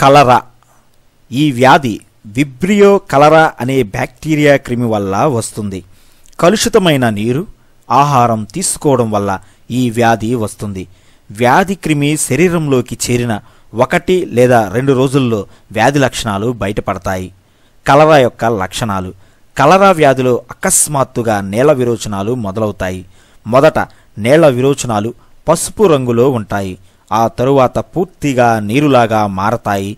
కలరా ఈ వ్యాధి విబ్రియో కలరా అనే బ్యాక్టీరియా క్రిమి వల్ల వస్తుంది కలుషితమైన నీరు ఆహారం తీసుకోవడం వల్ల ఈ వ్యాధి వస్తుంది వ్యాధి క్రిమి శరీరంలోకి చేరిన ఒకటి లేదా రెండు రోజుల్లో వ్యాధి లక్షణాలు బయటపడతాయి కలరా యొక్క లక్షణాలు కలరా వ్యాధిలో అకస్మాత్తుగా నేల విరోచనాలు మొదలవుతాయి మొదట నేల విరోచనాలు పసుపు రంగులో ఉంటాయి ఆ తరువాత పూర్తిగా నీరులాగా మారతాయి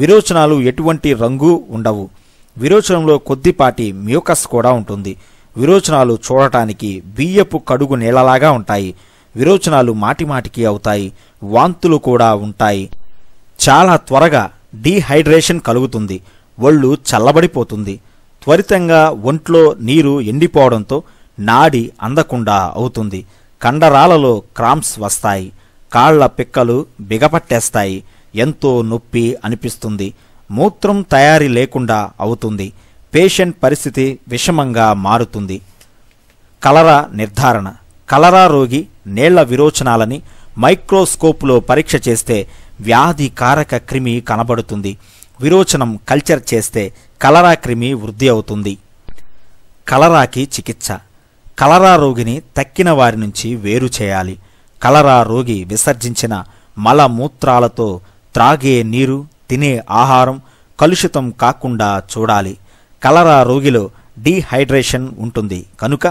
విరోచనాలు ఎటువంటి రంగు ఉండవు విరోచనంలో కొద్దిపాటి మ్యూకస్ కూడా ఉంటుంది విరోచనాలు చూడటానికి బియ్యపు కడుగు నీళ్ళలాగా ఉంటాయి విరోచనాలు మాటిమాటికి అవుతాయి వాంతులు కూడా ఉంటాయి చాలా త్వరగా డీహైడ్రేషన్ కలుగుతుంది ఒళ్ళు చల్లబడిపోతుంది త్వరితంగా ఒంట్లో నీరు ఎండిపోవడంతో నాడి అందకుండా అవుతుంది కండరాలలో క్రాంప్స్ వస్తాయి కాళ్ల పిక్కలు బిగపట్టేస్తాయి ఎంతో నొప్పి అనిపిస్తుంది మూత్రం తయారీ లేకుండా అవుతుంది పేషెంట్ పరిస్థితి విషమంగా మారుతుంది కలరా నిర్ధారణ కలరా రోగి నేళ్ల విరోచనాలని మైక్రోస్కోప్లో పరీక్ష చేస్తే వ్యాధి కారక క్రిమి కనబడుతుంది విరోచనం కల్చర్ చేస్తే కలరా క్రిమి వృద్ధి అవుతుంది కలరాకి చికిత్స కలరా రోగిని తక్కిన వారి నుంచి వేరు చేయాలి కలరా రోగి విసర్జించిన మలమూత్రాలతో త్రాగే నీరు తినే ఆహారం కలుషితం కాకుండా చూడాలి కలరా రోగిలో డీహైడ్రేషన్ ఉంటుంది కనుక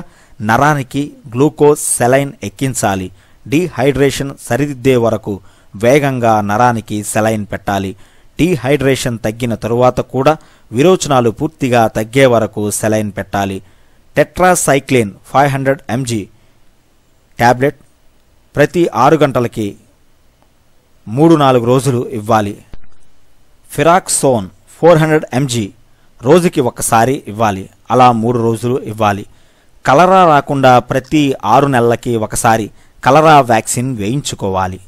నరానికి గ్లూకోజ్ సెలైన్ ఎక్కించాలి డీహైడ్రేషన్ సరిదిద్దే వరకు వేగంగా నరానికి సెలైన్ పెట్టాలి డీహైడ్రేషన్ తగ్గిన తరువాత కూడా విరోచనాలు పూర్తిగా తగ్గే వరకు సెలైన్ పెట్టాలి tetracycline five hundred MG tablet ప్రతి ఆరు గంటలకి మూడు నాలుగు రోజులు ఇవ్వాలి ఫిరాక్సోన్ ఫోర్ హండ్రెడ్ ఎంజీ రోజుకి ఒకసారి ఇవ్వాలి అలా మూడు రోజులు ఇవ్వాలి కలరా రాకుండా ప్రతి ఆరు నెలలకి ఒకసారి కలరా వ్యాక్సిన్ వేయించుకోవాలి